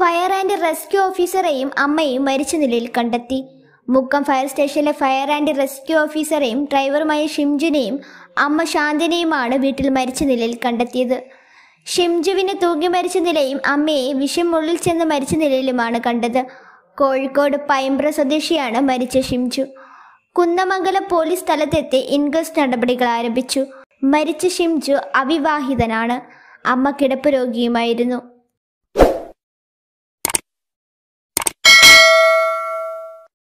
fire and rescue ഓഫീസറെയും അമ്മയും മരിച്ച നിലയിൽ കണ്ടെത്തി മുക്കം ഫയർ സ്റ്റേഷനിലെ ഫയർ ആൻഡ് റെസ്ക്യൂ ഓഫീസറെയും ഡ്രൈവറുമായ ഷിംജുനെയും അമ്മ ശാന്തിനെയുമാണ് വീട്ടിൽ മരിച്ച നിലയിൽ കണ്ടെത്തിയത് ഷിംജുവിനെ തൂങ്ങി മരിച്ച നിലയും അമ്മയെ വിഷം ഉള്ളിൽ ചെന്ന് മരിച്ച നിലയിലുമാണ് കണ്ടത് കോഴിക്കോട് പൈമ്പ്ര സ്വദേശിയാണ് മരിച്ച ഷിംജു കുന്നമംഗലം പോലീസ് സ്ഥലത്തെത്തി ഇൻക്വസ്റ്റ് നടപടികൾ ആരംഭിച്ചു മരിച്ച ഷിംജു അവിവാഹിതനാണ് അമ്മ കിടപ്പ് രോഗിയുമായിരുന്നു